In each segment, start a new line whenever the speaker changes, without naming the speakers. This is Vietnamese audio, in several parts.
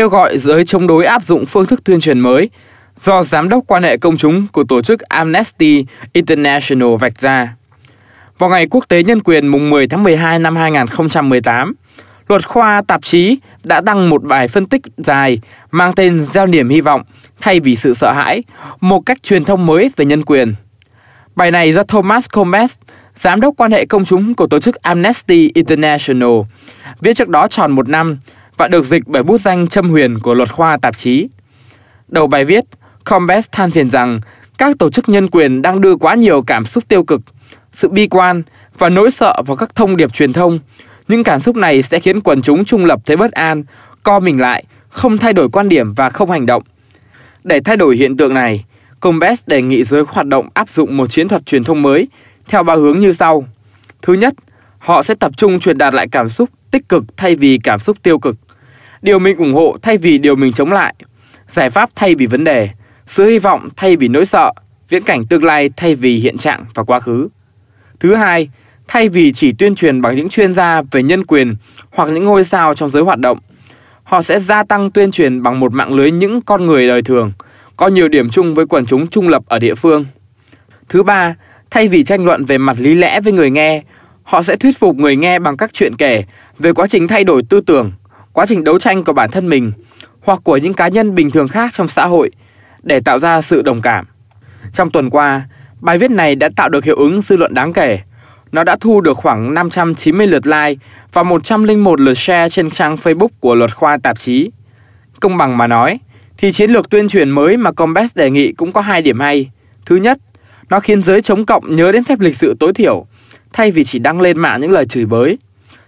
kêu gọi giới chống đối áp dụng phương thức tuyên truyền mới do Giám đốc quan hệ công chúng của tổ chức Amnesty International vạch ra. Vào ngày Quốc tế Nhân quyền mùng 10 tháng 12 năm 2018, luật khoa tạp chí đã đăng một bài phân tích dài mang tên Gieo niềm hy vọng thay vì sự sợ hãi, một cách truyền thông mới về nhân quyền. Bài này do Thomas Combes, giám đốc quan hệ công chúng của tổ chức Amnesty International, viết trước đó tròn một năm và được dịch bởi bút danh Trâm Huyền của luật khoa tạp chí. Đầu bài viết, Combes than phiền rằng các tổ chức nhân quyền đang đưa quá nhiều cảm xúc tiêu cực, sự bi quan và nỗi sợ vào các thông điệp truyền thông. Những cảm xúc này sẽ khiến quần chúng trung lập thấy bất an, co mình lại, không thay đổi quan điểm và không hành động. Để thay đổi hiện tượng này, Combes đề nghị giới hoạt động áp dụng một chiến thuật truyền thông mới theo ba hướng như sau. Thứ nhất, Họ sẽ tập trung truyền đạt lại cảm xúc tích cực thay vì cảm xúc tiêu cực. Điều mình ủng hộ thay vì điều mình chống lại. Giải pháp thay vì vấn đề. Sự hy vọng thay vì nỗi sợ. Viễn cảnh tương lai thay vì hiện trạng và quá khứ. Thứ hai, thay vì chỉ tuyên truyền bằng những chuyên gia về nhân quyền hoặc những ngôi sao trong giới hoạt động, họ sẽ gia tăng tuyên truyền bằng một mạng lưới những con người đời thường, có nhiều điểm chung với quần chúng trung lập ở địa phương. Thứ ba, thay vì tranh luận về mặt lý lẽ với người nghe, Họ sẽ thuyết phục người nghe bằng các chuyện kể về quá trình thay đổi tư tưởng, quá trình đấu tranh của bản thân mình hoặc của những cá nhân bình thường khác trong xã hội để tạo ra sự đồng cảm. Trong tuần qua, bài viết này đã tạo được hiệu ứng dư luận đáng kể. Nó đã thu được khoảng 590 lượt like và 101 lượt share trên trang Facebook của luật khoa tạp chí. Công bằng mà nói, thì chiến lược tuyên truyền mới mà Combes đề nghị cũng có hai điểm hay. Thứ nhất, nó khiến giới chống cộng nhớ đến phép lịch sự tối thiểu thay vì chỉ đăng lên mạng những lời chửi bới.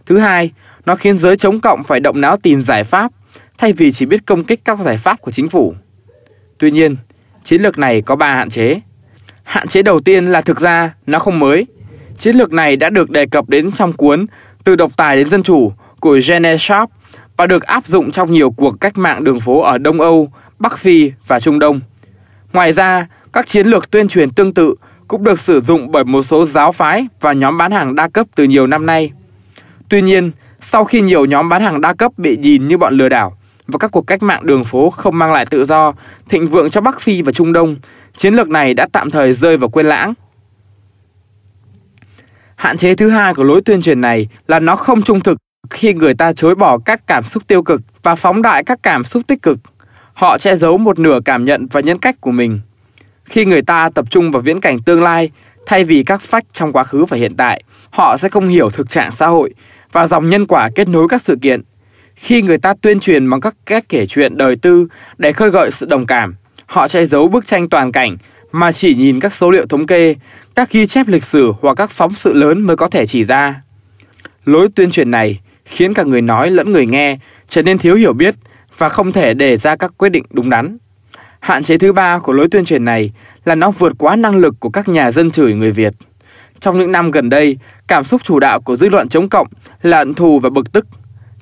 Thứ hai, nó khiến giới chống cộng phải động não tìm giải pháp, thay vì chỉ biết công kích các giải pháp của chính phủ. Tuy nhiên, chiến lược này có 3 hạn chế. Hạn chế đầu tiên là thực ra nó không mới. Chiến lược này đã được đề cập đến trong cuốn Từ độc tài đến dân chủ của Gene Sharp và được áp dụng trong nhiều cuộc cách mạng đường phố ở Đông Âu, Bắc Phi và Trung Đông. Ngoài ra, các chiến lược tuyên truyền tương tự cũng được sử dụng bởi một số giáo phái và nhóm bán hàng đa cấp từ nhiều năm nay. Tuy nhiên, sau khi nhiều nhóm bán hàng đa cấp bị nhìn như bọn lừa đảo và các cuộc cách mạng đường phố không mang lại tự do, thịnh vượng cho Bắc Phi và Trung Đông, chiến lược này đã tạm thời rơi vào quên lãng. Hạn chế thứ hai của lối tuyên truyền này là nó không trung thực khi người ta chối bỏ các cảm xúc tiêu cực và phóng đại các cảm xúc tích cực. Họ che giấu một nửa cảm nhận và nhân cách của mình. Khi người ta tập trung vào viễn cảnh tương lai thay vì các phách trong quá khứ và hiện tại, họ sẽ không hiểu thực trạng xã hội và dòng nhân quả kết nối các sự kiện. Khi người ta tuyên truyền bằng các cách kể chuyện đời tư để khơi gợi sự đồng cảm, họ che giấu bức tranh toàn cảnh mà chỉ nhìn các số liệu thống kê, các ghi chép lịch sử hoặc các phóng sự lớn mới có thể chỉ ra. Lối tuyên truyền này khiến cả người nói lẫn người nghe trở nên thiếu hiểu biết và không thể đề ra các quyết định đúng đắn. Hạn chế thứ ba của lối tuyên truyền này là nó vượt quá năng lực của các nhà dân chửi người Việt. Trong những năm gần đây, cảm xúc chủ đạo của dư luận chống cộng là hận thù và bực tức.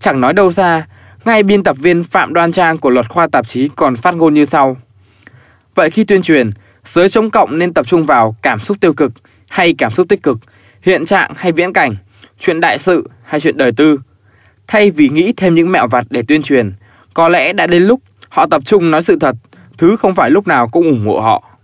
Chẳng nói đâu xa, ngay biên tập viên Phạm Đoan Trang của luật khoa tạp chí còn phát ngôn như sau. Vậy khi tuyên truyền, giới chống cộng nên tập trung vào cảm xúc tiêu cực hay cảm xúc tích cực, hiện trạng hay viễn cảnh, chuyện đại sự hay chuyện đời tư. Thay vì nghĩ thêm những mẹo vặt để tuyên truyền, có lẽ đã đến lúc họ tập trung nói sự thật, thứ không phải lúc nào cũng ủng hộ họ.